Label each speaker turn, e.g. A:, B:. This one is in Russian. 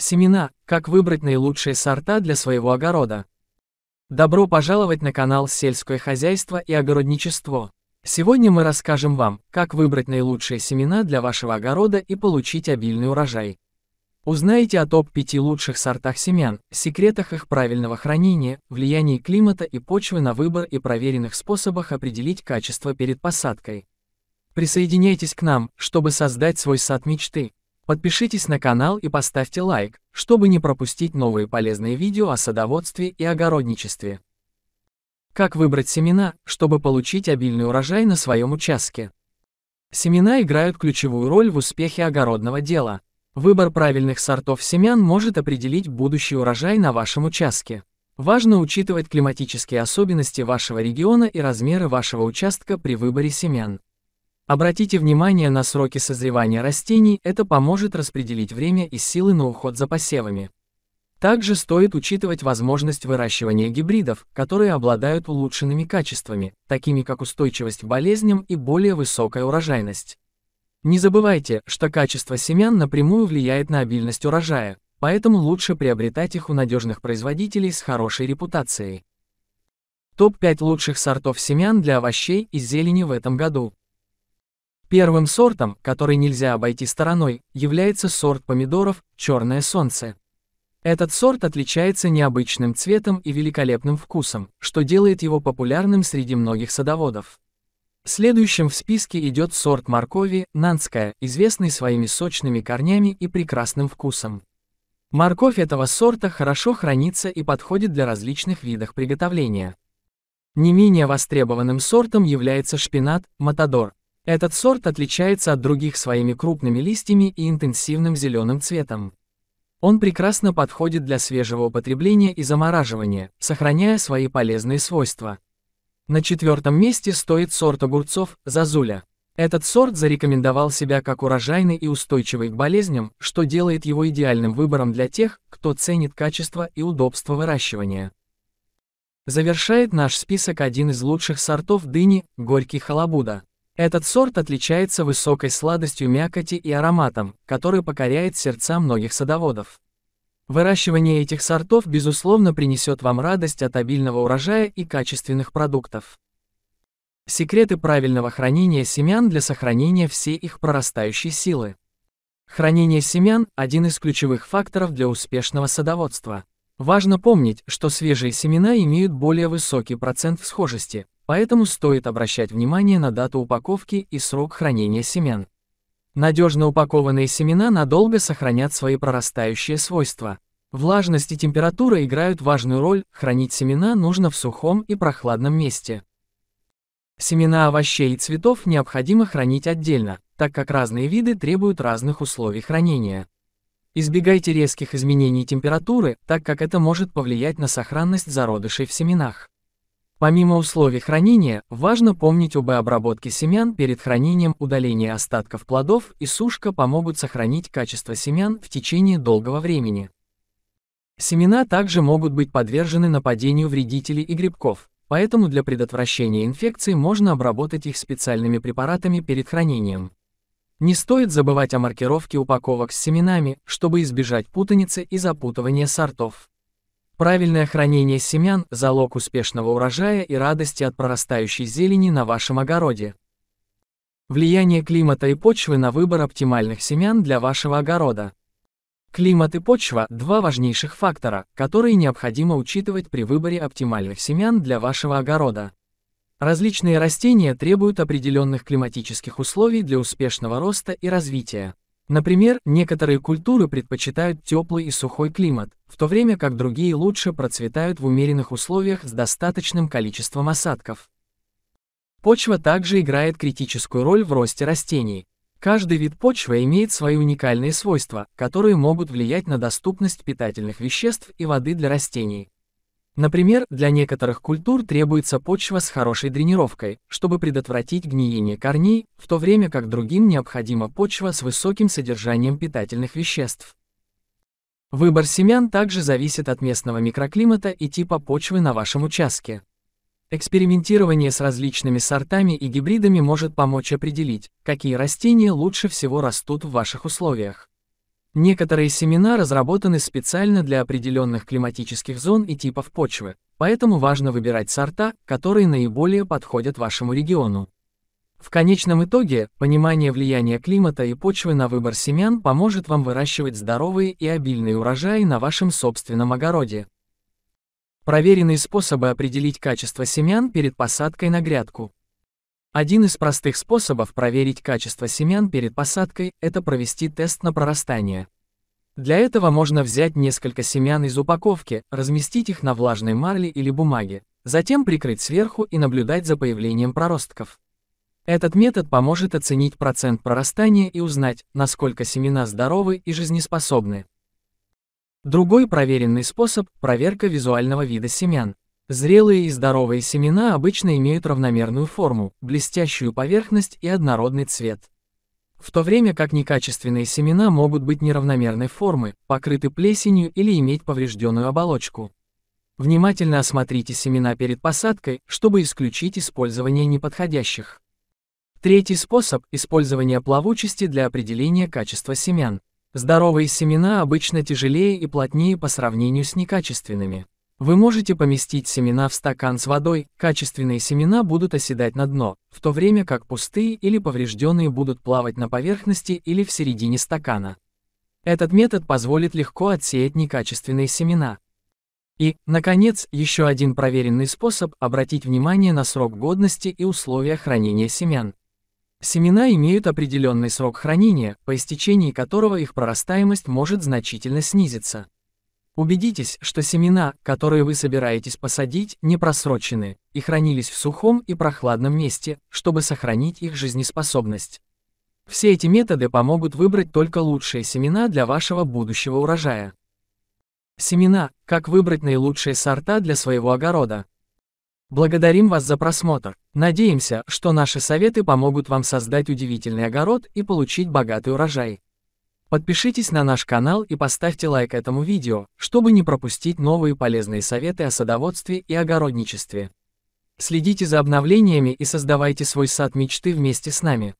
A: Семена. Как выбрать наилучшие сорта для своего огорода. Добро пожаловать на канал «Сельское хозяйство и огородничество». Сегодня мы расскажем вам, как выбрать наилучшие семена для вашего огорода и получить обильный урожай. Узнаете о топ-5 лучших сортах семян, секретах их правильного хранения, влиянии климата и почвы на выбор и проверенных способах определить качество перед посадкой. Присоединяйтесь к нам, чтобы создать свой сад мечты. Подпишитесь на канал и поставьте лайк, чтобы не пропустить новые полезные видео о садоводстве и огородничестве. Как выбрать семена, чтобы получить обильный урожай на своем участке? Семена играют ключевую роль в успехе огородного дела. Выбор правильных сортов семян может определить будущий урожай на вашем участке. Важно учитывать климатические особенности вашего региона и размеры вашего участка при выборе семян. Обратите внимание на сроки созревания растений, это поможет распределить время и силы на уход за посевами. Также стоит учитывать возможность выращивания гибридов, которые обладают улучшенными качествами, такими как устойчивость к болезням и более высокая урожайность. Не забывайте, что качество семян напрямую влияет на обильность урожая, поэтому лучше приобретать их у надежных производителей с хорошей репутацией. Топ-5 лучших сортов семян для овощей и зелени в этом году. Первым сортом, который нельзя обойти стороной, является сорт помидоров «Черное солнце». Этот сорт отличается необычным цветом и великолепным вкусом, что делает его популярным среди многих садоводов. Следующим в списке идет сорт моркови «Нанская», известный своими сочными корнями и прекрасным вкусом. Морковь этого сорта хорошо хранится и подходит для различных видов приготовления. Не менее востребованным сортом является шпинат «Матадор», этот сорт отличается от других своими крупными листьями и интенсивным зеленым цветом. Он прекрасно подходит для свежего употребления и замораживания, сохраняя свои полезные свойства. На четвертом месте стоит сорт огурцов «Зазуля». Этот сорт зарекомендовал себя как урожайный и устойчивый к болезням, что делает его идеальным выбором для тех, кто ценит качество и удобство выращивания. Завершает наш список один из лучших сортов дыни – горький халабуда. Этот сорт отличается высокой сладостью мякоти и ароматом, который покоряет сердца многих садоводов. Выращивание этих сортов, безусловно, принесет вам радость от обильного урожая и качественных продуктов. Секреты правильного хранения семян для сохранения всей их прорастающей силы. Хранение семян – один из ключевых факторов для успешного садоводства. Важно помнить, что свежие семена имеют более высокий процент всхожести, Поэтому стоит обращать внимание на дату упаковки и срок хранения семян. Надежно упакованные семена надолго сохранят свои прорастающие свойства. Влажность и температура играют важную роль, хранить семена нужно в сухом и прохладном месте. Семена овощей и цветов необходимо хранить отдельно, так как разные виды требуют разных условий хранения. Избегайте резких изменений температуры, так как это может повлиять на сохранность зародышей в семенах. Помимо условий хранения, важно помнить об обработке семян перед хранением удаление остатков плодов и сушка помогут сохранить качество семян в течение долгого времени. Семена также могут быть подвержены нападению вредителей и грибков, поэтому для предотвращения инфекции можно обработать их специальными препаратами перед хранением. Не стоит забывать о маркировке упаковок с семенами, чтобы избежать путаницы и запутывания сортов. Правильное хранение семян – залог успешного урожая и радости от прорастающей зелени на вашем огороде. Влияние климата и почвы на выбор оптимальных семян для вашего огорода. Климат и почва – два важнейших фактора, которые необходимо учитывать при выборе оптимальных семян для вашего огорода. Различные растения требуют определенных климатических условий для успешного роста и развития. Например, некоторые культуры предпочитают теплый и сухой климат, в то время как другие лучше процветают в умеренных условиях с достаточным количеством осадков. Почва также играет критическую роль в росте растений. Каждый вид почвы имеет свои уникальные свойства, которые могут влиять на доступность питательных веществ и воды для растений. Например, для некоторых культур требуется почва с хорошей дренировкой, чтобы предотвратить гниение корней, в то время как другим необходима почва с высоким содержанием питательных веществ. Выбор семян также зависит от местного микроклимата и типа почвы на вашем участке. Экспериментирование с различными сортами и гибридами может помочь определить, какие растения лучше всего растут в ваших условиях. Некоторые семена разработаны специально для определенных климатических зон и типов почвы, поэтому важно выбирать сорта, которые наиболее подходят вашему региону. В конечном итоге, понимание влияния климата и почвы на выбор семян поможет вам выращивать здоровые и обильные урожаи на вашем собственном огороде. Проверенные способы определить качество семян перед посадкой на грядку. Один из простых способов проверить качество семян перед посадкой – это провести тест на прорастание. Для этого можно взять несколько семян из упаковки, разместить их на влажной марле или бумаге, затем прикрыть сверху и наблюдать за появлением проростков. Этот метод поможет оценить процент прорастания и узнать, насколько семена здоровы и жизнеспособны. Другой проверенный способ – проверка визуального вида семян. Зрелые и здоровые семена обычно имеют равномерную форму, блестящую поверхность и однородный цвет. В то время как некачественные семена могут быть неравномерной формы, покрыты плесенью или иметь поврежденную оболочку. Внимательно осмотрите семена перед посадкой, чтобы исключить использование неподходящих. Третий способ – использование плавучести для определения качества семян. Здоровые семена обычно тяжелее и плотнее по сравнению с некачественными. Вы можете поместить семена в стакан с водой, качественные семена будут оседать на дно, в то время как пустые или поврежденные будут плавать на поверхности или в середине стакана. Этот метод позволит легко отсеять некачественные семена. И, наконец, еще один проверенный способ обратить внимание на срок годности и условия хранения семян. Семена имеют определенный срок хранения, по истечении которого их прорастаемость может значительно снизиться. Убедитесь, что семена, которые вы собираетесь посадить, не просрочены и хранились в сухом и прохладном месте, чтобы сохранить их жизнеспособность. Все эти методы помогут выбрать только лучшие семена для вашего будущего урожая. Семена – как выбрать наилучшие сорта для своего огорода. Благодарим вас за просмотр. Надеемся, что наши советы помогут вам создать удивительный огород и получить богатый урожай. Подпишитесь на наш канал и поставьте лайк этому видео, чтобы не пропустить новые полезные советы о садоводстве и огородничестве. Следите за обновлениями и создавайте свой сад мечты вместе с нами.